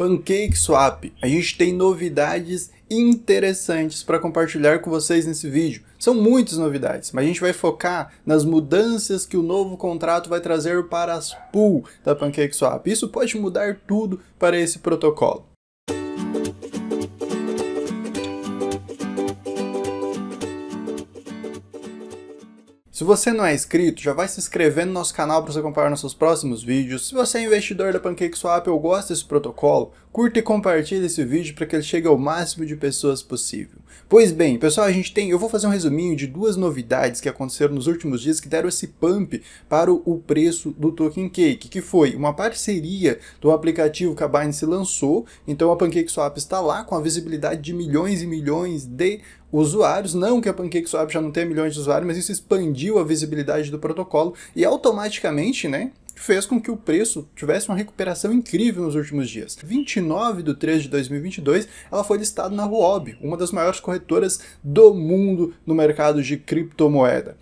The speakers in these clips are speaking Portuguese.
Pancake Swap. A gente tem novidades interessantes para compartilhar com vocês nesse vídeo. São muitas novidades, mas a gente vai focar nas mudanças que o novo contrato vai trazer para as pool da Pancake Swap. Isso pode mudar tudo para esse protocolo. Se você não é inscrito, já vai se inscrever no nosso canal para você acompanhar nossos próximos vídeos. Se você é investidor da PancakeSwap ou gosta desse protocolo, curta e compartilhe esse vídeo para que ele chegue ao máximo de pessoas possível. Pois bem, pessoal, a gente tem. Eu vou fazer um resuminho de duas novidades que aconteceram nos últimos dias que deram esse pump para o preço do Token Cake, que foi uma parceria do aplicativo que a Binance lançou. Então a PancakeSwap está lá com a visibilidade de milhões e milhões de usuários, não que a PancakeSwap já não tenha milhões de usuários, mas isso expandiu a visibilidade do protocolo e automaticamente, né, que fez com que o preço tivesse uma recuperação incrível nos últimos dias. 29 de 3 de 2022, ela foi listada na Huobi, uma das maiores corretoras do mundo no mercado de criptomoeda.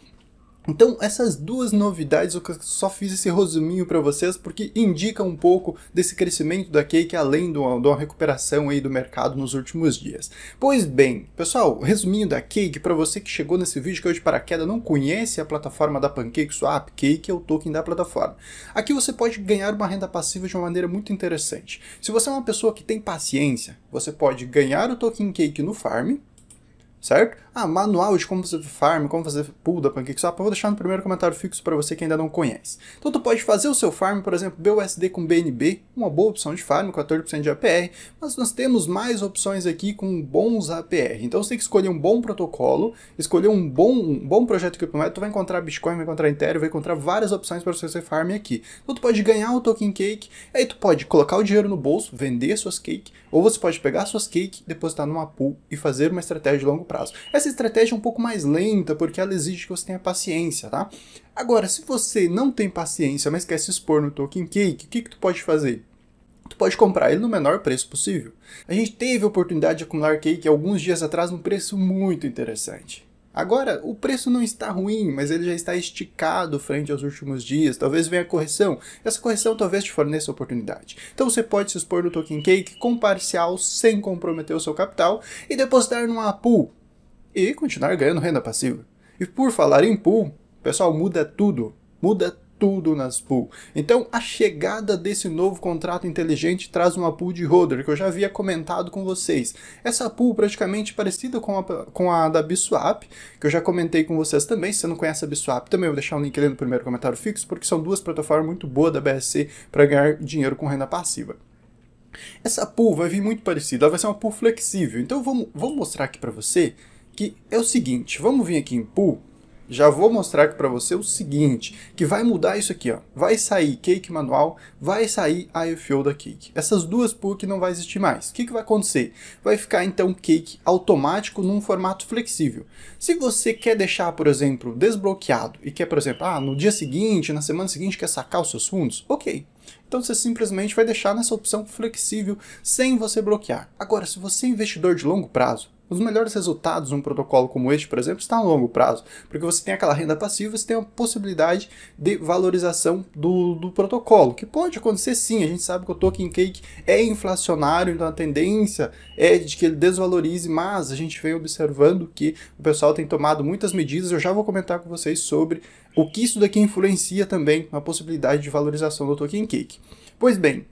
Então, essas duas novidades, eu só fiz esse resuminho para vocês porque indica um pouco desse crescimento da Cake além de uma, recuperação aí do mercado nos últimos dias. Pois bem, pessoal, resuminho da Cake, para você que chegou nesse vídeo que é hoje para queda não conhece a plataforma da PancakeSwap, Cake é o token da plataforma. Aqui você pode ganhar uma renda passiva de uma maneira muito interessante. Se você é uma pessoa que tem paciência, você pode ganhar o token Cake no farm, certo? Ah, manual de como fazer farm, como fazer pool da PancakeSwap, eu vou deixar no primeiro comentário fixo para você que ainda não conhece. Então tu pode fazer o seu farm, por exemplo, BUSD com BNB, uma boa opção de farm, 14% de APR, mas nós temos mais opções aqui com bons APR. Então você tem que escolher um bom protocolo, escolher um bom, um bom projeto que criptomoeda, tu vai encontrar Bitcoin, vai encontrar Ethereum, vai encontrar várias opções para você fazer farm aqui. Então tu pode ganhar o token cake, aí tu pode colocar o dinheiro no bolso, vender suas cake, ou você pode pegar suas cake, depositar numa pool e fazer uma estratégia de longo prazo. Essa estratégia é um pouco mais lenta, porque ela exige que você tenha paciência, tá? Agora, se você não tem paciência, mas quer se expor no Token Cake, o que, que tu pode fazer? tu pode comprar ele no menor preço possível. A gente teve a oportunidade de acumular cake alguns dias atrás num preço muito interessante. Agora, o preço não está ruim, mas ele já está esticado frente aos últimos dias. Talvez venha a correção. Essa correção talvez te forneça oportunidade. Então você pode se expor no Token Cake com parcial sem comprometer o seu capital e depositar numa pool e continuar ganhando renda passiva. E por falar em pool, pessoal, muda tudo. Muda tudo nas pool. Então, a chegada desse novo contrato inteligente traz uma pool de holder, que eu já havia comentado com vocês. Essa pool praticamente parecida com a, com a da Biswap, que eu já comentei com vocês também. Se você não conhece a Biswap, também vou deixar um link ali no primeiro comentário fixo, porque são duas plataformas muito boas da BSC para ganhar dinheiro com renda passiva. Essa pool vai vir muito parecida, ela vai ser uma pool flexível. Então, vamos, vamos mostrar aqui para você que é o seguinte, vamos vir aqui em pool, já vou mostrar aqui para você o seguinte, que vai mudar isso aqui, ó. vai sair Cake Manual, vai sair IFO da Cake. Essas duas pool que não vai existir mais. O que, que vai acontecer? Vai ficar então Cake automático num formato flexível. Se você quer deixar, por exemplo, desbloqueado e quer, por exemplo, ah, no dia seguinte, na semana seguinte, quer sacar os seus fundos, ok, então você simplesmente vai deixar nessa opção flexível sem você bloquear. Agora, se você é investidor de longo prazo, os melhores resultados um protocolo como este, por exemplo, está a longo prazo, porque você tem aquela renda passiva, você tem a possibilidade de valorização do, do protocolo, que pode acontecer sim, a gente sabe que o token cake é inflacionário, então a tendência é de que ele desvalorize, mas a gente vem observando que o pessoal tem tomado muitas medidas, eu já vou comentar com vocês sobre o que isso daqui influencia também na possibilidade de valorização do token cake. Pois bem,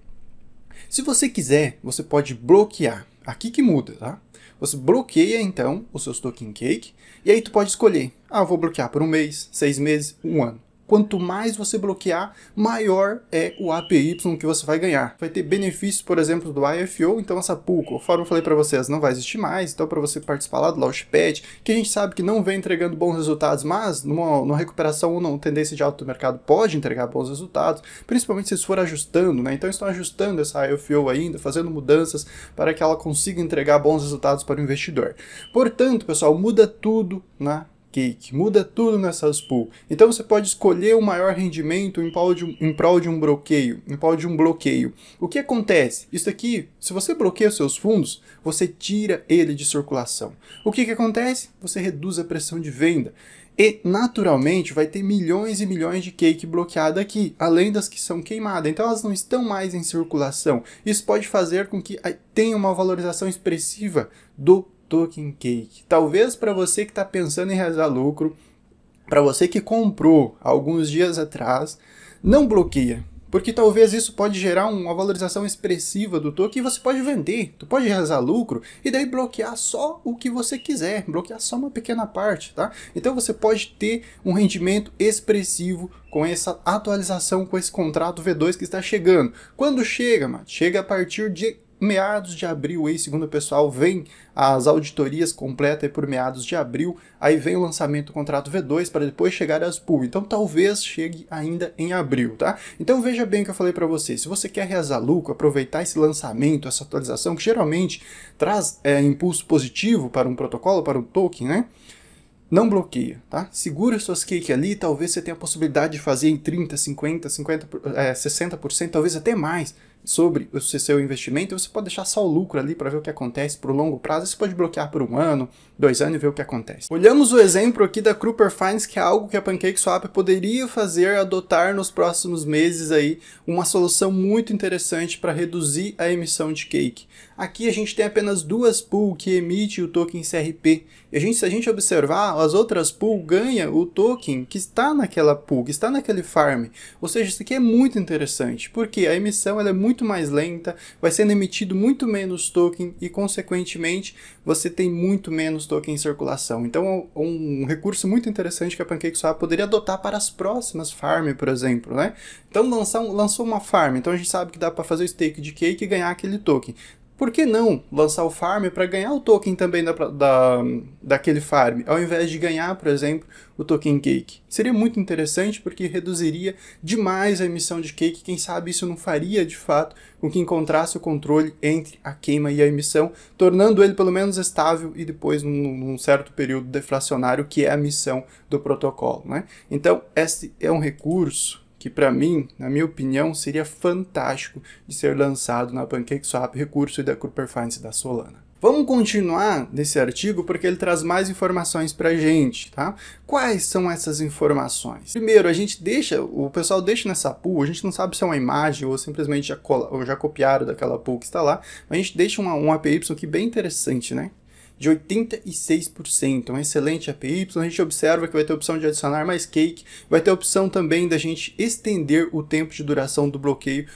se você quiser, você pode bloquear Aqui que muda, tá? Você bloqueia, então, os seus token cake, e aí tu pode escolher. Ah, eu vou bloquear por um mês, seis meses, um ano. Quanto mais você bloquear, maior é o APY que você vai ganhar. Vai ter benefícios, por exemplo, do IFO, então essa pool, conforme eu falei para vocês, não vai existir mais, então é para você participar lá do Launchpad, que a gente sabe que não vem entregando bons resultados, mas numa, numa recuperação ou numa tendência de alto do mercado pode entregar bons resultados, principalmente se eles for ajustando, né? Então estão ajustando essa IFO ainda, fazendo mudanças para que ela consiga entregar bons resultados para o investidor. Portanto, pessoal, muda tudo, né? muda tudo nessas pool. Então você pode escolher o maior rendimento em prol de um, em prol de um bloqueio, em prol de um bloqueio. O que acontece? Isso aqui, se você bloqueia os seus fundos, você tira ele de circulação. O que, que acontece? Você reduz a pressão de venda. E, naturalmente, vai ter milhões e milhões de cake bloqueada aqui, além das que são queimadas. Então, elas não estão mais em circulação. Isso pode fazer com que tenha uma valorização expressiva do Token Cake. Talvez para você que está pensando em rezar lucro, para você que comprou alguns dias atrás, não bloqueia, porque talvez isso pode gerar uma valorização expressiva do token e você pode vender, tu pode realizar lucro e daí bloquear só o que você quiser, bloquear só uma pequena parte, tá? Então você pode ter um rendimento expressivo com essa atualização, com esse contrato V2 que está chegando. Quando chega, mano? Chega a partir de Meados de abril, aí, segundo o pessoal, vem as auditorias completas por meados de abril, aí vem o lançamento do contrato V2 para depois chegar às pool. Então talvez chegue ainda em abril, tá? Então veja bem o que eu falei para vocês. Se você quer realizar lucro, aproveitar esse lançamento, essa atualização, que geralmente traz é, impulso positivo para um protocolo, para um token, né? Não bloqueia, tá? Segura suas cake ali, talvez você tenha a possibilidade de fazer em 30, 50, 50 é, 60%, talvez até mais sobre o seu investimento, você pode deixar só o lucro ali para ver o que acontece o longo prazo. Você pode bloquear por um ano, dois anos e ver o que acontece. Olhamos o exemplo aqui da Kruper Finance, que é algo que a PancakeSwap poderia fazer, adotar nos próximos meses aí, uma solução muito interessante para reduzir a emissão de cake. Aqui a gente tem apenas duas pool que emite o token CRP. E a gente, se a gente observar, as outras pool ganha o token que está naquela pool, que está naquele farm. Ou seja, isso aqui é muito interessante, porque a emissão ela é muito mais lenta, vai sendo emitido muito menos token e, consequentemente, você tem muito menos token em circulação. Então, é um recurso muito interessante que a PancakeSwap poderia adotar para as próximas farm, por exemplo, né? Então, lançou uma farm, então a gente sabe que dá para fazer o stake de cake e ganhar aquele token por que não lançar o farm para ganhar o token também da, da, daquele farm, ao invés de ganhar, por exemplo, o token cake? Seria muito interessante porque reduziria demais a emissão de cake, quem sabe isso não faria de fato com que encontrasse o controle entre a queima e a emissão, tornando ele pelo menos estável e depois num, num certo período deflacionário, que é a missão do protocolo. Né? Então, esse é um recurso que para mim, na minha opinião, seria fantástico de ser lançado na PancakeSwap, recurso da Cooper Finance da Solana. Vamos continuar nesse artigo porque ele traz mais informações para a gente, tá? Quais são essas informações? Primeiro, a gente deixa, o pessoal deixa nessa pool, a gente não sabe se é uma imagem ou simplesmente já, ou já copiaram daquela pool que está lá, mas a gente deixa uma, um API que é bem interessante, né? de 86%. Um excelente API. A gente observa que vai ter a opção de adicionar mais cake, vai ter a opção também da gente estender o tempo de duração do bloqueio.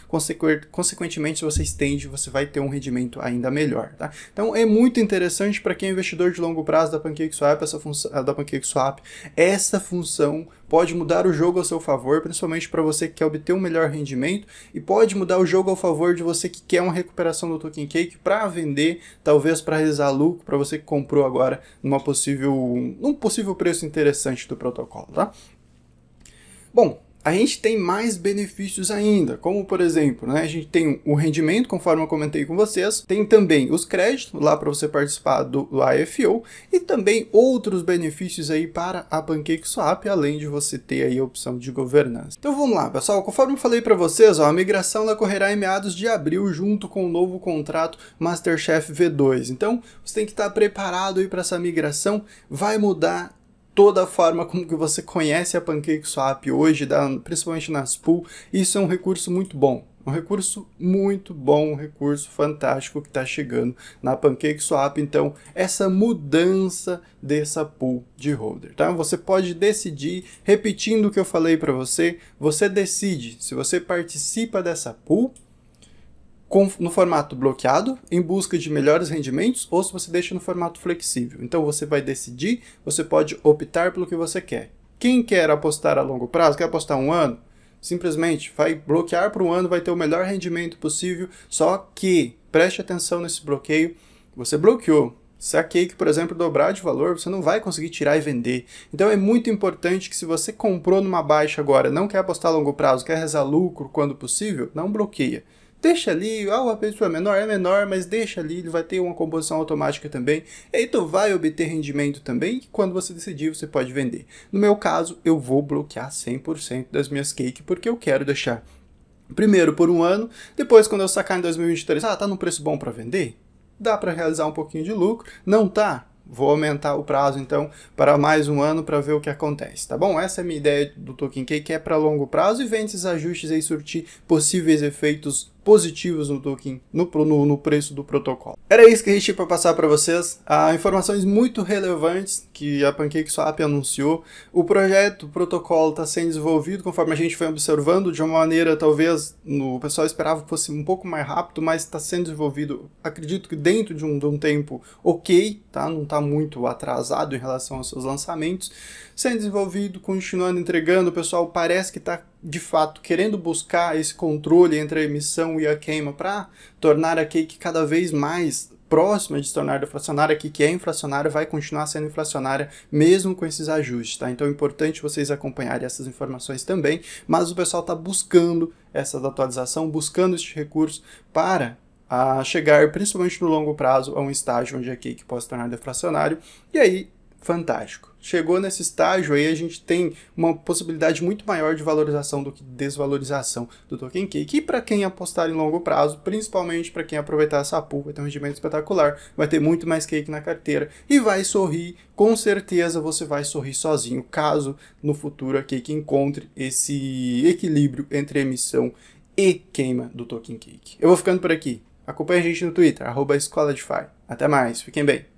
Consequentemente, se você estende, você vai ter um rendimento ainda melhor. Tá? Então é muito interessante para quem é investidor de longo prazo da PancakeSwap, essa função da PancakeSwap, essa função pode mudar o jogo ao seu favor, principalmente para você que quer obter um melhor rendimento, e pode mudar o jogo ao favor de você que quer uma recuperação do token cake para vender, talvez para realizar lucro, para você que comprou agora numa possível, num possível preço interessante do protocolo, tá? Bom, a gente tem mais benefícios ainda, como por exemplo, né, a gente tem o rendimento, conforme eu comentei com vocês, tem também os créditos lá para você participar do IFO e também outros benefícios aí para a PancakeSwap, além de você ter aí a opção de governança. Então vamos lá, pessoal, conforme eu falei para vocês, ó, a migração ela correrá em meados de abril junto com o novo contrato MasterChef V2. Então, você tem que estar preparado aí para essa migração, vai mudar toda a forma como que você conhece a PancakeSwap hoje, da, principalmente nas pool, isso é um recurso muito bom. Um recurso muito bom, um recurso fantástico que está chegando na PancakeSwap. Então, essa mudança dessa pool de holder, tá? Você pode decidir, repetindo o que eu falei para você, você decide se você participa dessa pool com, no formato bloqueado, em busca de melhores rendimentos, ou se você deixa no formato flexível. Então você vai decidir, você pode optar pelo que você quer. Quem quer apostar a longo prazo, quer apostar um ano, simplesmente vai bloquear por um ano, vai ter o melhor rendimento possível, só que preste atenção nesse bloqueio. Você bloqueou, se a cake, por exemplo, dobrar de valor, você não vai conseguir tirar e vender. Então é muito importante que se você comprou numa baixa agora, não quer apostar a longo prazo, quer rezar lucro quando possível, não bloqueia deixa ali, ah, o pessoa é menor, é menor, mas deixa ali, ele vai ter uma composição automática também, e aí tu vai obter rendimento também, e quando você decidir, você pode vender. No meu caso, eu vou bloquear 100% das minhas cake, porque eu quero deixar primeiro por um ano, depois quando eu sacar em 2023, ah, tá num preço bom para vender? Dá para realizar um pouquinho de lucro, não tá? Vou aumentar o prazo então para mais um ano para ver o que acontece, tá bom? Essa é a minha ideia do Token Cake, que é para longo prazo e vem esses ajustes aí surtir possíveis efeitos positivos no token, no, no, no preço do protocolo. Era isso que a gente tinha para passar para vocês. Ah, informações muito relevantes que a PancakeSwap anunciou, o projeto, o protocolo está sendo desenvolvido conforme a gente foi observando, de uma maneira talvez no, o pessoal esperava que fosse um pouco mais rápido, mas está sendo desenvolvido, acredito que dentro de um, de um tempo ok, tá? não está muito atrasado em relação aos seus lançamentos, sendo desenvolvido, continuando entregando, o pessoal parece que está de fato querendo buscar esse controle entre a emissão e a queima para tornar a cake cada vez mais próxima de se tornar deflacionária, que, que é inflacionária, vai continuar sendo inflacionária mesmo com esses ajustes, tá? Então é importante vocês acompanharem essas informações também, mas o pessoal está buscando essa atualização, buscando esses recursos para a ah, chegar, principalmente no longo prazo, a um estágio onde aqui que possa tornar deflacionário, e aí fantástico. Chegou nesse estágio aí, a gente tem uma possibilidade muito maior de valorização do que desvalorização do token cake. E para quem apostar em longo prazo, principalmente para quem aproveitar essa pool, vai ter um rendimento espetacular, vai ter muito mais cake na carteira e vai sorrir. Com certeza você vai sorrir sozinho, caso no futuro a cake encontre esse equilíbrio entre emissão e queima do token cake. Eu vou ficando por aqui. Acompanhe a gente no Twitter, arroba Até mais, fiquem bem.